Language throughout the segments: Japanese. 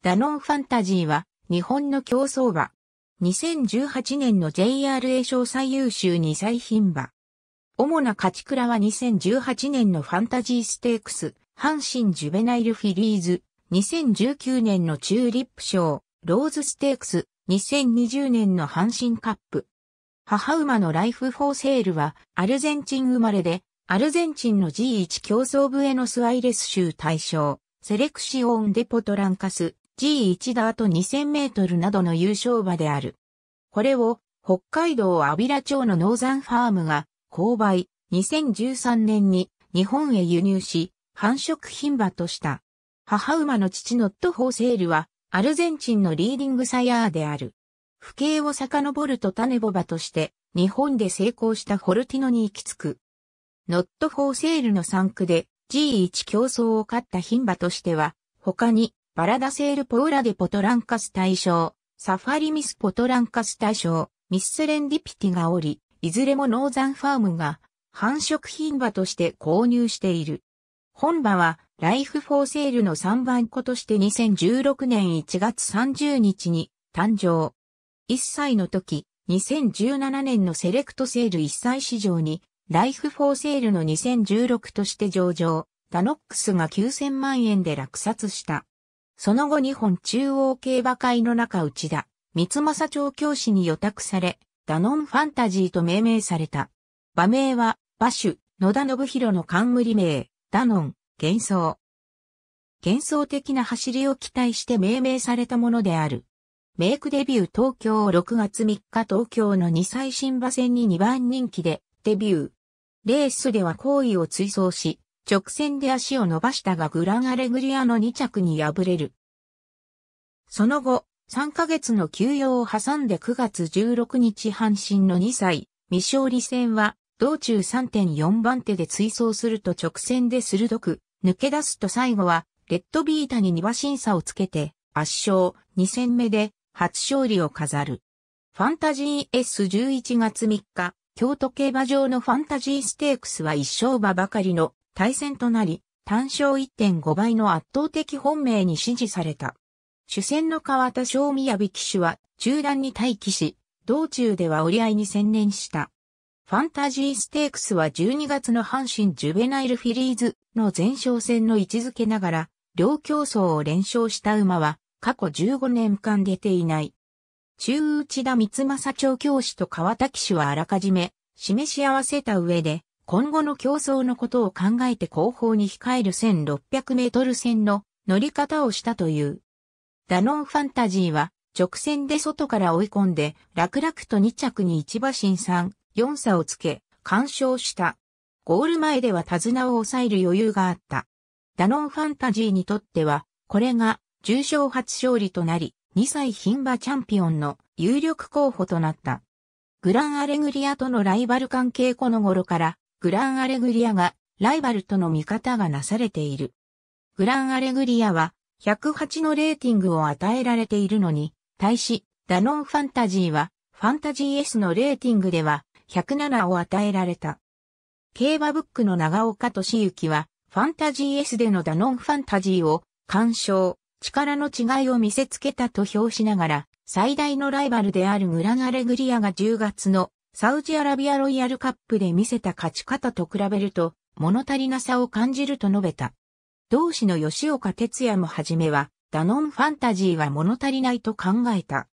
ダノンファンタジーは日本の競争馬。2018年の JRA 賞最優秀2歳品馬。主な勝ち倉は2018年のファンタジーステークス、阪神ジュベナイルフィリーズ、2019年のチューリップ賞、ローズステークス、2020年の阪神カップ。母馬のライフフォーセールはアルゼンチン生まれで、アルゼンチンの G1 競争部へのスアイレス州大賞、セレクシオンデポトランカス、G1 ダート2000メートルなどの優勝馬である。これを北海道安平町のノーザンファームが購買2013年に日本へ輸入し繁殖品馬とした。母馬の父ノットホーセールはアルゼンチンのリーディングサヤーである。不景を遡ると種ボバとして日本で成功したフォルティノに行き着く。ノットフォーセールの3区で G1 競争を勝った品馬としては他にバラダセールポーラデポトランカス大賞、サファリミスポトランカス大賞、ミスレンディピティがおり、いずれもノーザンファームが繁殖品馬として購入している。本場はライフフォーセールの3番子として2016年1月30日に誕生。1歳の時、2017年のセレクトセール1歳市場にライフフォーセールの2016として上場、ダノックスが9000万円で落札した。その後日本中央競馬会の中内田、三政調教師に予託され、ダノンファンタジーと命名された。馬名は、馬主、野田信弘の冠名、ダノン、幻想。幻想的な走りを期待して命名されたものである。メイクデビュー東京6月3日東京の2歳新馬戦に2番人気でデビュー。レースでは好意を追走し、直線で足を伸ばしたがグランアレグリアの2着に敗れる。その後、3ヶ月の休養を挟んで9月16日阪神の2歳、未勝利戦は、道中3.4番手で追走すると直線で鋭く、抜け出すと最後は、レッドビータに2馬審査をつけて、圧勝、2戦目で、初勝利を飾る。ファンタジー S11 月3日、京都競馬場のファンタジーステークスは一勝馬ばかりの対戦となり、単勝1.5倍の圧倒的本命に支持された。主戦の川田正宮美騎手は中段に待機し、道中では折り合いに専念した。ファンタジーステークスは12月の阪神ジュベナイルフィリーズの前哨戦の位置づけながら、両競争を連勝した馬は過去15年間出ていない。中内田光政調教師と川田騎手はあらかじめ示し合わせた上で今後の競争のことを考えて後方に控える1600メートル線の乗り方をしたという。ダノンファンタジーは直線で外から追い込んで楽々と2着に1馬身3、4差をつけ、干渉した。ゴール前では手綱を抑える余裕があった。ダノンファンタジーにとっては、これが重賞初勝利となり、2歳牝馬チャンピオンの有力候補となった。グランアレグリアとのライバル関係この頃からグランアレグリアがライバルとの見方がなされている。グランアレグリアは108のレーティングを与えられているのに、対し、ダノンファンタジーはファンタジー S のレーティングでは107を与えられた。競馬ブックの長岡俊幸はファンタジー S でのダノンファンタジーを鑑賞、力の違いを見せつけたと評しながら、最大のライバルであるグランアレグリアが10月のサウジアラビアロイヤルカップで見せた勝ち方と比べると、物足りなさを感じると述べた。同志の吉岡哲也もはじめは、ダノンファンタジーは物足りないと考えた。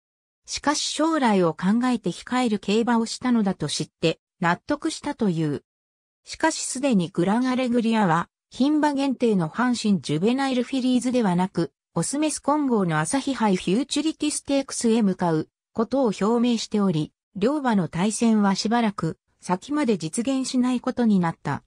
しかし将来を考えて控える競馬をしたのだと知って、納得したという。しかしすでにグランアレグリアは、牝馬限定の阪神ジュベナイルフィリーズではなく、オスメス混合の朝日杯フューチュリティステークスへ向かうことを表明しており、両馬の対戦はしばらく先まで実現しないことになった。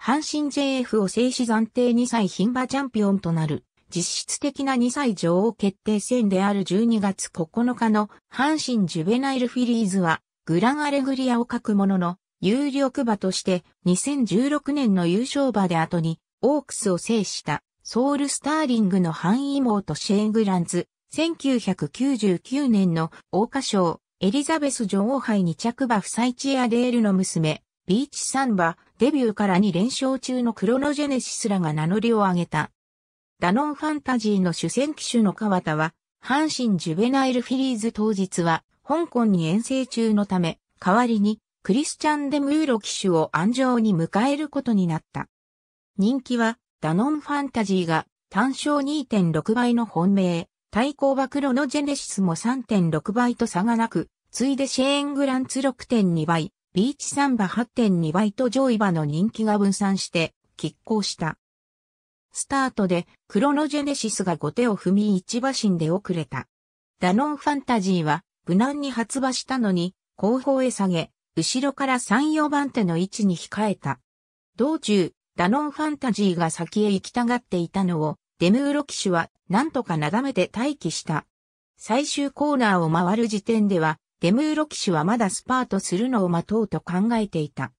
阪神 JF を制し暫定2歳牝馬チャンピオンとなる実質的な2歳女王決定戦である12月9日の阪神ジュベナイルフィリーズはグランアレグリアを書くものの有力馬として2016年の優勝馬で後にオークスを制したソウルスターリングの範囲とシェーングランズ1999年の桜花賞エリザベス女王杯2着馬サイチアデールの娘、ビーチサンバ、デビューから2連勝中のクロノジェネシスらが名乗りを上げた。ダノンファンタジーの主戦騎手の川田は、阪神ジュベナイルフィリーズ当日は、香港に遠征中のため、代わりに、クリスチャン・デ・ムーロ騎手を安城に迎えることになった。人気は、ダノンファンタジーが単勝2.6倍の本命、対抗馬クロノジェネシスも3.6倍と差がなく、ついでシェーングランツ6.2倍、ビーチサンバ8.2倍と上位馬の人気が分散して、拮抗した。スタートで、クロノジェネシスが後手を踏み一馬身で遅れた。ダノンファンタジーは、無難に発馬したのに、後方へ下げ、後ろから3、4番手の位置に控えた。道中、ダノンファンタジーが先へ行きたがっていたのを、デムーロ騎手はなんとかなだめて待機した。最終コーナーを回る時点では、デムーロ騎手はまだスパートするのを待とうと考えていた。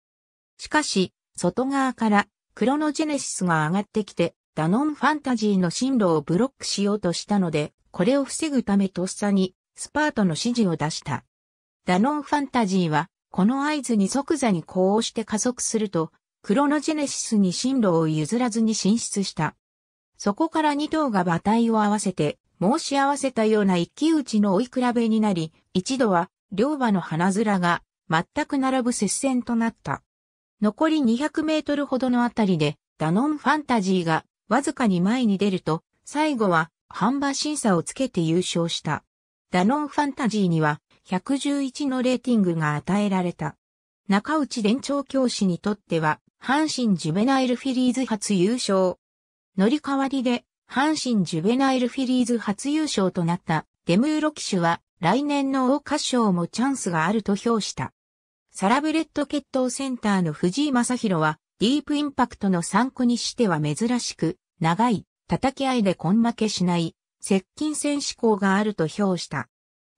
しかし、外側からクロノジェネシスが上がってきて、ダノンファンタジーの進路をブロックしようとしたので、これを防ぐためとっさに、スパートの指示を出した。ダノンファンタジーは、この合図に即座に呼応して加速すると、クロノジェネシスに進路を譲らずに進出した。そこから2頭が馬体を合わせて、申し合わせたような一騎打ちの追い比べになり、一度は、両馬の花面が、全く並ぶ接戦となった。残り200メートルほどのあたりで、ダノンファンタジーが、わずかに前に出ると、最後は、半馬審査をつけて優勝した。ダノンファンタジーには、111のレーティングが与えられた。中内伝長教師にとっては、阪神ジュベナイルフィリーズ初優勝。乗り代わりで、阪神ジュベナイルフィリーズ初優勝となったデムーロ騎手は来年の桜花賞もチャンスがあると評した。サラブレッド決闘センターの藤井正宏はディープインパクトの参考にしては珍しく長い叩き合いで根負けしない接近戦志向があると評した。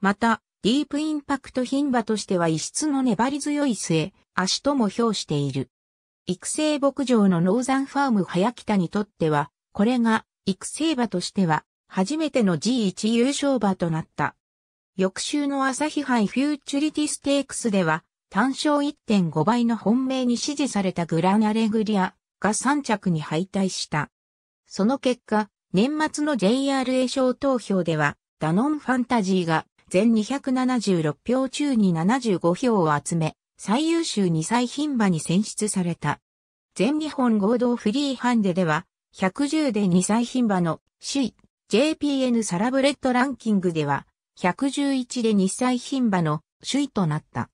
また、ディープインパクト牝馬としては異質の粘り強い末、足とも評している。育成牧場のノーザンファーム早北にとっては、これが育成馬としては初めての G1 優勝馬となった。翌週の朝日杯フューチュリティステークスでは、単勝1.5倍の本命に支持されたグランアレグリアが3着に敗退した。その結果、年末の JRA 賞投票では、ダノンファンタジーが全276票中に75票を集め、最優秀2歳牝馬に選出された。全日本合同フリーハンデでは、110で2歳牝馬の首位、JPN サラブレッドランキングでは、111で2歳牝馬の首位となった。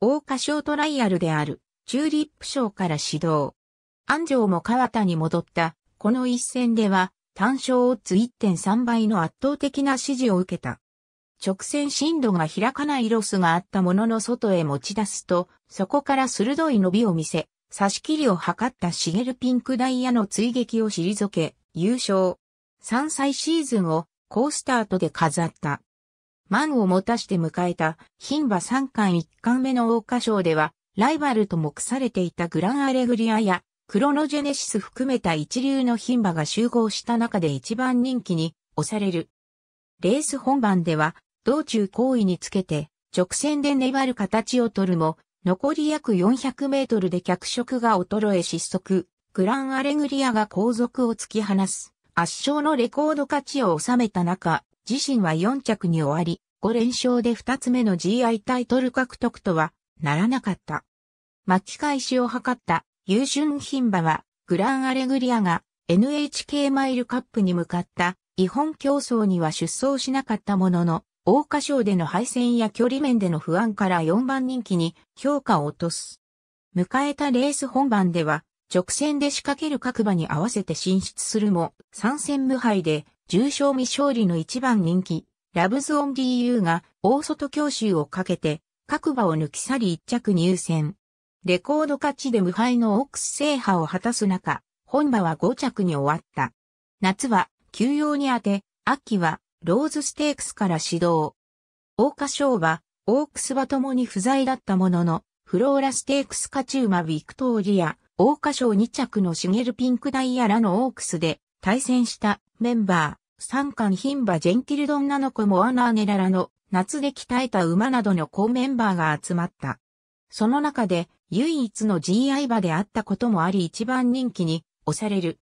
大花賞トライアルである、チューリップ賞から始動。安城も川田に戻った、この一戦では、単勝オッズ1.3倍の圧倒的な支持を受けた。直線振動が開かないロスがあったものの外へ持ち出すと、そこから鋭い伸びを見せ、差し切りを図ったシゲルピンクダイヤの追撃を退け、優勝。3歳シーズンをースタートで飾った。満を持たして迎えた、牝馬3冠1冠目の桜花賞では、ライバルと目されていたグランアレグリアや、クロノジェネシス含めた一流の牝馬が集合した中で一番人気に押される。レース本番では、道中行為につけて、直線で粘る形を取るも、残り約400メートルで脚色が衰え失速、グランアレグリアが後続を突き放す、圧勝のレコード勝ちを収めた中、自身は4着に終わり、5連勝で2つ目の GI タイトル獲得とはならなかった。巻き返しを図った優春品馬は、グランアレグリアが NHK マイルカップに向かった日本競争には出走しなかったものの、桜花賞での敗戦や距離面での不安から4番人気に評価を落とす。迎えたレース本番では、直線で仕掛ける各馬に合わせて進出するも、3戦無敗で、重賞未勝利の1番人気、ラブズオン DU が大外強襲をかけて、各馬を抜き去り1着入選。レコード勝ちで無敗のオックス制覇を果たす中、本馬は5着に終わった。夏は休養に当て、秋はローズステークスから始動。大花賞馬、オークスは共に不在だったものの、フローラステークス勝ち馬ビクトーリア、大花賞2着のシゲルピンクダイヤラのオークスで対戦したメンバー、三冠ン馬ジェンキルドンナの子モアナーネララの夏で鍛えた馬などの高メンバーが集まった。その中で唯一の GI 馬であったこともあり一番人気に押される。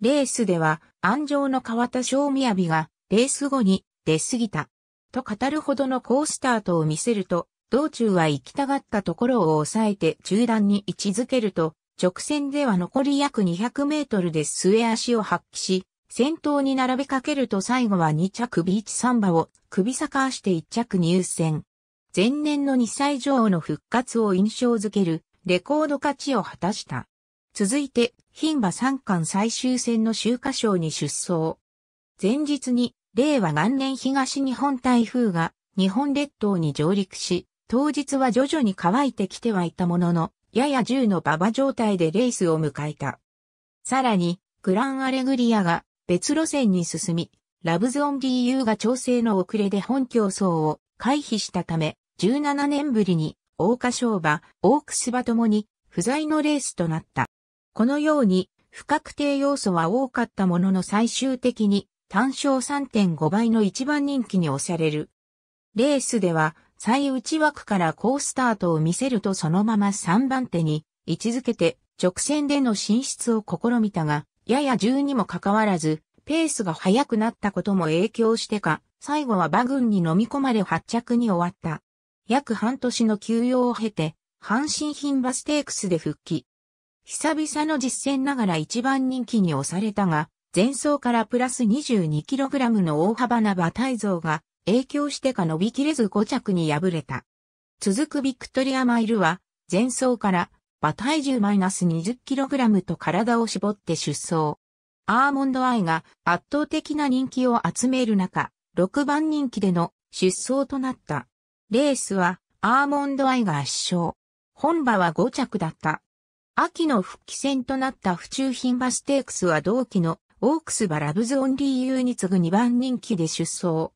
レースでは安城の川田小美がレース後に出過ぎた。と語るほどの好スタートを見せると、道中は行きたがったところを抑えて中断に位置づけると、直線では残り約200メートルで末足を発揮し、先頭に並べかけると最後は2着ビーチサンバを首逆足して1着入選。前年の2歳女王の復活を印象づけるレコード勝ちを果たした。続いて、牝馬三冠最終戦の秋華賞に出走。前日に令和元年東日本台風が日本列島に上陸し、当日は徐々に乾いてきてはいたものの、やや銃の馬場状態でレースを迎えた。さらに、グランアレグリアが別路線に進み、ラブゾンユ u が調整の遅れで本競争を回避したため、17年ぶりに、大花商馬、大楠馬ともに、不在のレースとなった。このように、不確定要素は多かったものの最終的に、単勝3.5倍の一番人気に押される。レースでは、最内枠から高スタートを見せるとそのまま3番手に位置づけて直線での進出を試みたが、やや10にもかかわらず、ペースが速くなったことも影響してか、最後は馬群に飲み込まれ発着に終わった。約半年の休養を経て、阪神品馬ステークスで復帰。久々の実戦ながら一番人気に押されたが、前走からプラス 22kg の大幅な馬体像が影響してか伸びきれず5着に敗れた。続くビクトリアマイルは、前走から馬体重マイナス 20kg と体を絞って出走。アーモンドアイが圧倒的な人気を集める中、6番人気での出走となった。レースはアーモンドアイが圧勝。本馬は5着だった。秋の復帰戦となった府中品馬ステークスは同期のオークスバラブズオンリーユーに次ぐ2番人気で出走。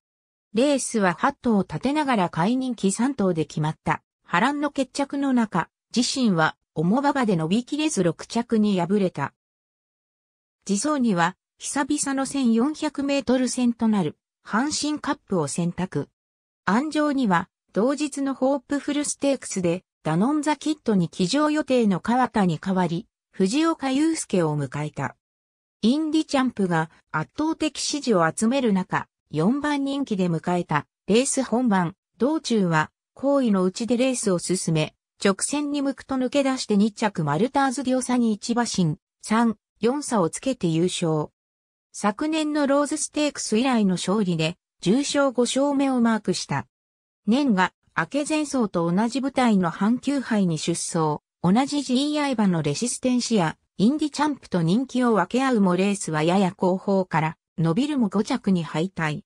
レースは8頭立てながら下位人気3頭で決まった。波乱の決着の中、自身は重馬場で伸びきれず6着に敗れた。自走には久々の1400メートル戦となる阪神カップを選択。安城には同日のホープフルステークスでダノンザキットに騎乗予定の川田に代わり、藤岡祐介を迎えた。インディチャンプが圧倒的支持を集める中、4番人気で迎えたレース本番、道中は、好意のうちでレースを進め、直線に向くと抜け出して2着マルターズディオサに1馬身、3、4差をつけて優勝。昨年のローズステークス以来の勝利で、重賞5勝目をマークした。年が、明け前走と同じ舞台の阪急杯に出走、同じ GI 馬のレシステンシア、インディチャンプと人気を分け合うもレースはやや後方から伸びるも5着に敗退。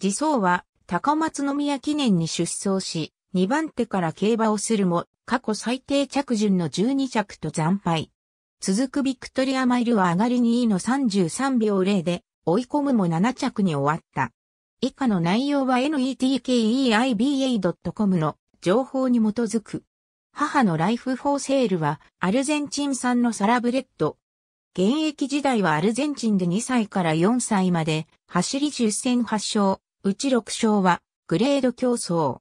次走は高松宮記念に出走し、2番手から競馬をするも過去最低着順の12着と惨敗。続くビクトリアマイルは上がり2位の33秒0で追い込むも7着に終わった。以下の内容は netkeiba.com の情報に基づく。母のライフフォーセールはアルゼンチン産のサラブレッド。現役時代はアルゼンチンで2歳から4歳まで走り10戦8勝、うち6勝はグレード競争。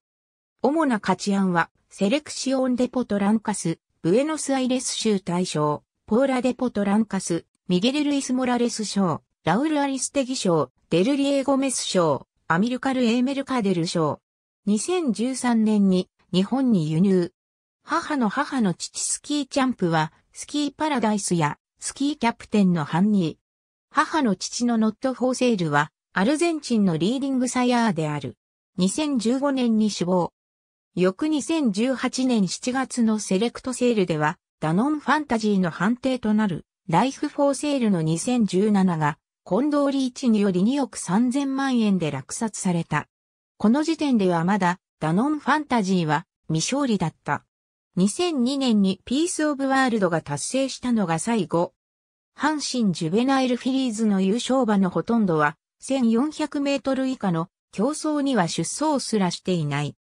主な勝ち案はセレクシオンデポトランカス、ブエノスアイレス州大賞、ポーラデポトランカス、ミゲル・ルイス・モラレス賞、ラウル・アリステギ賞、デルリエ・ゴメス賞、アミルカル・エーメル・カデル賞。2013年に日本に輸入。母の母の父スキーチャンプは、スキーパラダイスや、スキーキャプテンのハンニー。母の父のノット・フォーセールは、アルゼンチンのリーディングサヤーである。2015年に死亡。翌2018年7月のセレクトセールでは、ダノンファンタジーの判定となる、ライフフォーセールの2017が、コンドーリーチにより2億3000万円で落札された。この時点ではまだ、ダノンファンタジーは未勝利だった。2002年にピースオブワールドが達成したのが最後。阪神ジュベナイルフィリーズの優勝馬のほとんどは、1400メートル以下の競争には出走すらしていない。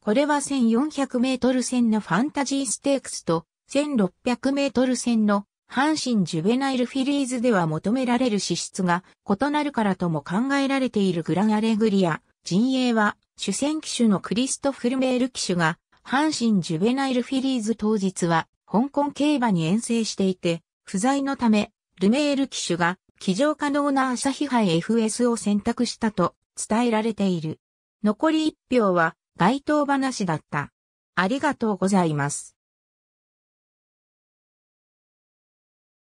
これは1400メートル戦のファンタジーステークスと、1600メートル戦の阪神ジュベナイルフィリーズでは求められる資質が異なるからとも考えられているグランアレグリア。陣営は主戦機種のクリストフルメール機種が阪神ジュベナイルフィリーズ当日は、香港競馬に遠征していて、不在のため、ルメール騎手が、騎乗可能な朝日杯 FS を選択したと伝えられている。残り1票は、該当話だった。ありがとうございます。